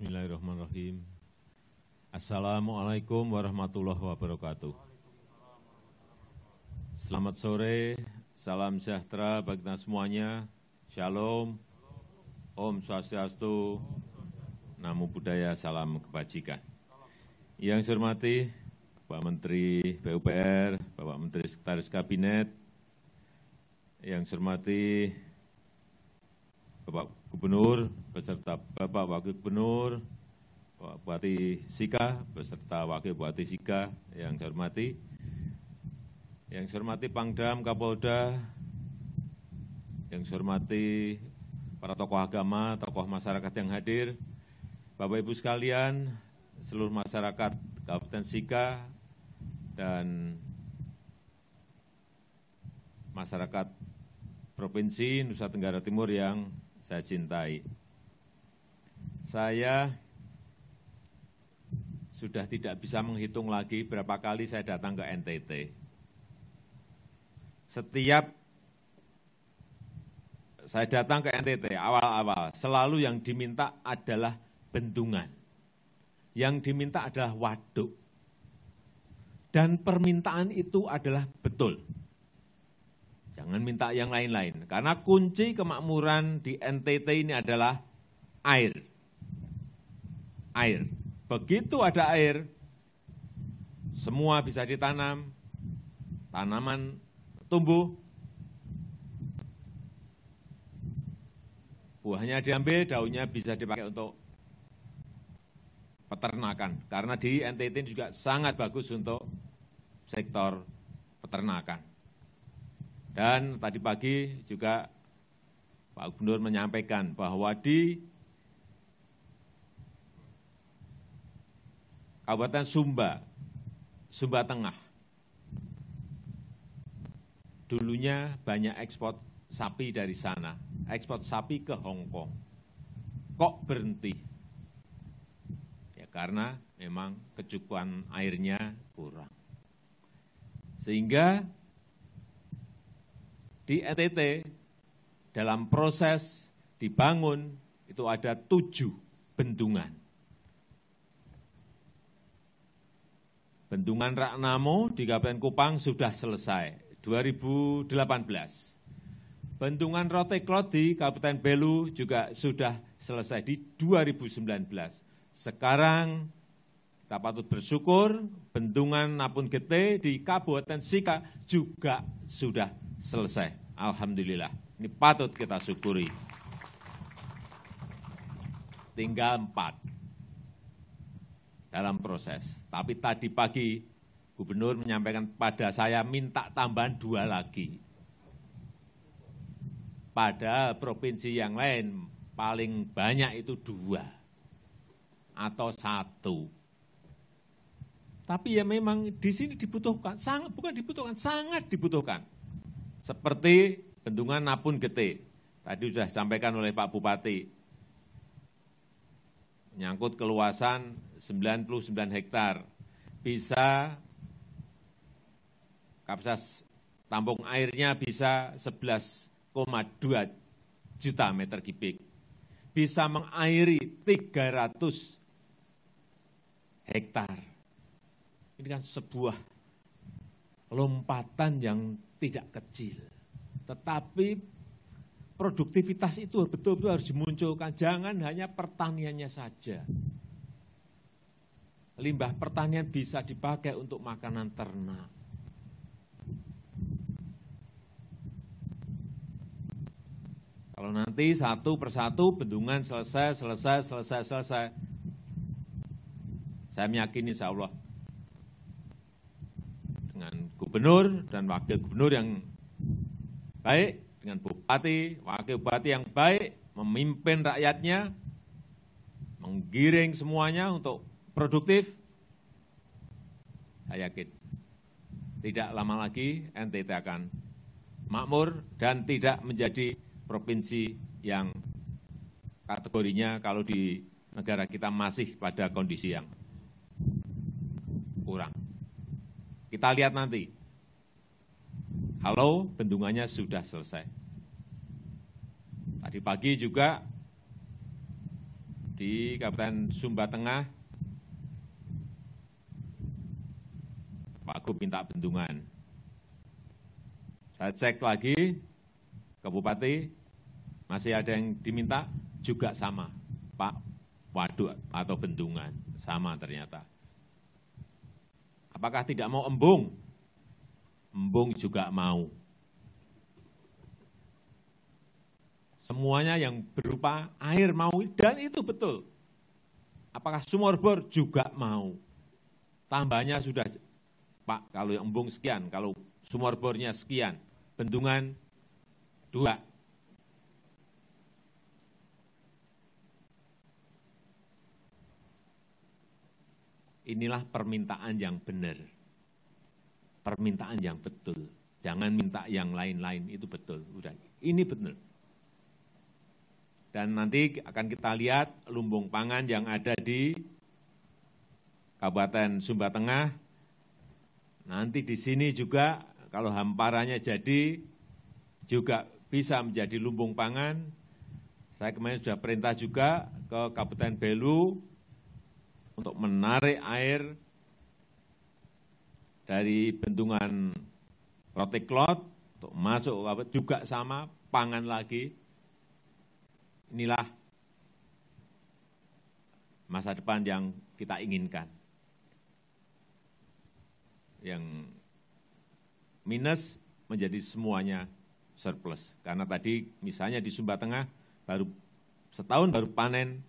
Bismillahirrahmanirrahim. Assalamualaikum warahmatullahi wabarakatuh. Selamat sore, salam sejahtera bagi kita semuanya. Shalom, Om Swastiastu, Namo Buddhaya, Salam Kebajikan. Yang saya hormati, Bapak Menteri pupr, Bapak Menteri Sekretaris Kabinet, yang saya hormati Bapak Gubernur beserta Bapak Wakil Gubernur, Bapak Bupati Sika beserta Wakil Bupati Sika yang saya hormati, yang saya hormati Pangdam, Kapolda, yang saya hormati para tokoh agama, tokoh masyarakat yang hadir, Bapak Ibu sekalian, seluruh masyarakat Kabupaten Sika dan masyarakat Provinsi Nusa Tenggara Timur yang saya cintai. Saya sudah tidak bisa menghitung lagi berapa kali saya datang ke NTT. Setiap saya datang ke NTT awal-awal, selalu yang diminta adalah bendungan. Yang diminta adalah waduk. Dan permintaan itu adalah betul. Jangan minta yang lain-lain. Karena kunci kemakmuran di NTT ini adalah air. Air. Begitu ada air, semua bisa ditanam, tanaman tumbuh, buahnya diambil, daunnya bisa dipakai untuk peternakan. Karena di NTT ini juga sangat bagus untuk sektor peternakan. Dan tadi pagi juga Pak Gubernur menyampaikan bahwa di Kabupaten Sumba, Sumba Tengah, dulunya banyak ekspor sapi dari sana, ekspor sapi ke Hong Kong. Kok berhenti? Ya karena memang kecukupan airnya kurang. Sehingga di ntt dalam proses dibangun itu ada tujuh bendungan. Bendungan Raknamo di Kabupaten Kupang sudah selesai, 2018. Bendungan Roteklot di Kabupaten Belu juga sudah selesai di 2019. Sekarang kita patut bersyukur bendungan Napun Gete di Kabupaten Sika juga sudah selesai. Alhamdulillah. Ini patut kita syukuri. Tinggal empat dalam proses. Tapi tadi pagi Gubernur menyampaikan pada saya minta tambahan dua lagi. Pada provinsi yang lain paling banyak itu dua atau satu. Tapi ya memang di sini dibutuhkan, sangat bukan dibutuhkan, sangat dibutuhkan. Seperti bendungan Napun Gete, tadi sudah disampaikan oleh Pak Bupati, menyangkut keluasan 99 hektar bisa kapasitas tampung airnya bisa 11,2 juta meter kubik. Bisa mengairi 300 hektar. Ini kan sebuah lompatan yang tidak kecil. Tetapi produktivitas itu betul-betul harus dimunculkan. Jangan hanya pertaniannya saja. Limbah pertanian bisa dipakai untuk makanan ternak. Kalau nanti satu persatu bendungan selesai, selesai, selesai, selesai. Saya meyakini insya Allah gubernur dan wakil gubernur yang baik, dengan bupati, wakil bupati yang baik, memimpin rakyatnya, menggiring semuanya untuk produktif, saya yakin tidak lama lagi NTT akan makmur dan tidak menjadi provinsi yang kategorinya kalau di negara kita masih pada kondisi yang kurang. Kita lihat nanti. Kalau bendungannya sudah selesai. Tadi pagi juga di Kabupaten Sumba Tengah, Pak Gub minta bendungan. Saya cek lagi ke Bupati, masih ada yang diminta juga sama, Pak Waduk atau bendungan, sama ternyata. Apakah tidak mau embung? Embung juga mau. Semuanya yang berupa air mau, dan itu betul. Apakah sumur bor juga mau? Tambahnya sudah, Pak, kalau embung sekian, kalau sumur bornya sekian, bendungan dua, Inilah permintaan yang benar. Permintaan yang betul. Jangan minta yang lain-lain, itu betul. Udah, ini benar. Dan nanti akan kita lihat lumbung pangan yang ada di Kabupaten Sumba Tengah. Nanti di sini juga kalau hamparannya jadi juga bisa menjadi lumbung pangan. Saya kemarin sudah perintah juga ke Kabupaten Belu untuk menarik air dari bendungan Roti klot untuk masuk juga sama pangan lagi. Inilah masa depan yang kita inginkan. Yang minus menjadi semuanya surplus. Karena tadi misalnya di Sumba Tengah baru setahun baru panen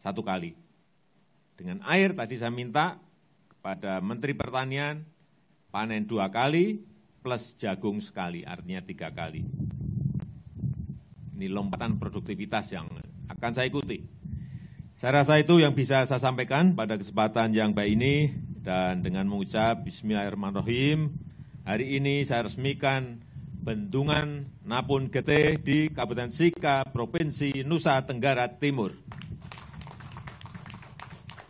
satu kali. Dengan air tadi saya minta kepada Menteri Pertanian panen dua kali plus jagung sekali, artinya tiga kali. Ini lompatan produktivitas yang akan saya ikuti. Saya rasa itu yang bisa saya sampaikan pada kesempatan yang baik ini dan dengan mengucap Bismillahirrahmanirrahim. Hari ini saya resmikan Bendungan Napun Gete di Kabupaten Sika, Provinsi Nusa Tenggara Timur.